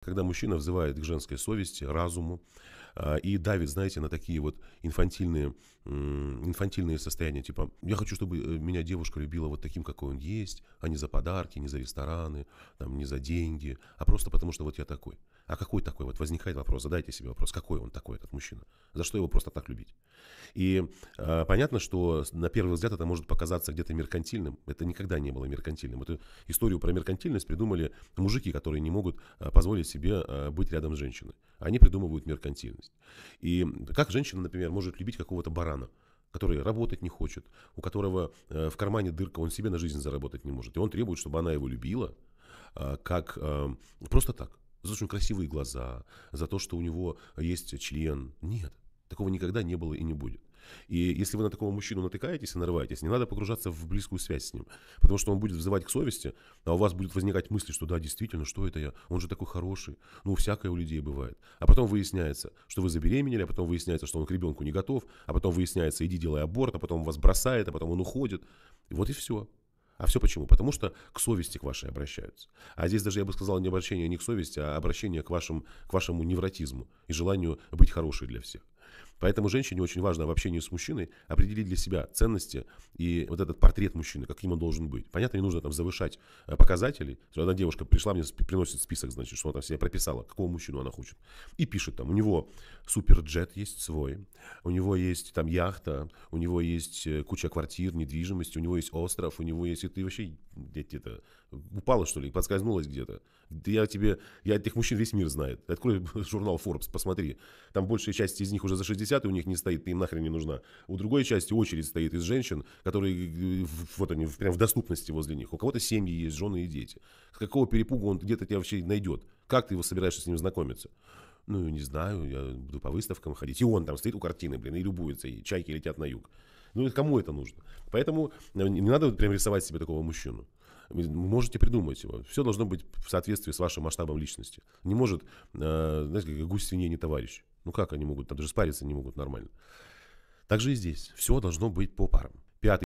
когда мужчина взывает к женской совести, разуму а, и давит, знаете, на такие вот инфантильные, инфантильные состояния, типа «я хочу, чтобы э, меня девушка любила вот таким, какой он есть, а не за подарки, не за рестораны, там, не за деньги, а просто потому, что вот я такой». А какой такой? Вот возникает вопрос, задайте себе вопрос, какой он такой, этот мужчина? За что его просто так любить? И э, понятно, что на первый взгляд это может показаться где-то меркантильным. Это никогда не было меркантильным. Эту историю про меркантильность придумали мужики, которые не могут а, позволить себе а, быть рядом с женщиной. Они придумывают меркантильность. И как женщина, например, может любить какого-то барана, который работать не хочет, у которого э, в кармане дырка, он себе на жизнь заработать не может. И он требует, чтобы она его любила, а, как эм, просто так. За то, что красивые глаза, за то, что у него есть член. Нет, такого никогда не было и не будет. И если вы на такого мужчину натыкаетесь и нарываетесь, не надо погружаться в близкую связь с ним, потому что он будет взывать к совести, а у вас будет возникать мысль, что да, действительно, что это я, он же такой хороший, ну, всякое у людей бывает. А потом выясняется, что вы забеременели, а потом выясняется, что он к ребенку не готов, а потом выясняется, иди делай аборт, а потом вас бросает, а потом он уходит. И вот и все. А все почему? Потому что к совести к вашей обращаются. А здесь даже я бы сказал не обращение не к совести, а обращение к, вашим, к вашему невротизму и желанию быть хорошей для всех. Поэтому женщине очень важно в общении с мужчиной определить для себя ценности и вот этот портрет мужчины, каким он должен быть. Понятно, не нужно там завышать э, показатели. Одна девушка пришла, мне приносит список, значит, что она там себе прописала, какого мужчину она хочет. И пишет там, у него суперджет есть свой, у него есть там яхта, у него есть э, куча квартир, недвижимость, у него есть остров, у него есть... И ты вообще где-то упала, что ли, подскользнулась где-то. Я тебе... Я этих мужчин весь мир знает. Открой журнал Forbes, посмотри. Там большая часть из них уже за 60 150, и у них не стоит, ты им нахрен не нужна. У другой части очередь стоит из женщин, которые, э, вот они, прям в доступности возле них. У кого-то семьи есть, жены и дети. С какого перепугу он где-то тебя вообще найдет? Как ты его собираешься с ним знакомиться? Ну, не знаю, я буду по выставкам ходить. И он там стоит у картины, блин, и любуется, и чайки летят на юг. Ну, кому это нужно? Поэтому э, не надо прям рисовать себе такого мужчину. Вы можете придумать его. Все должно быть в соответствии с вашим масштабом личности. Не может, э, знаете, как гусь свинье не товарищ. Ну как они могут, там даже спариться не могут нормально. Так же и здесь. Все должно быть по парам. Пятый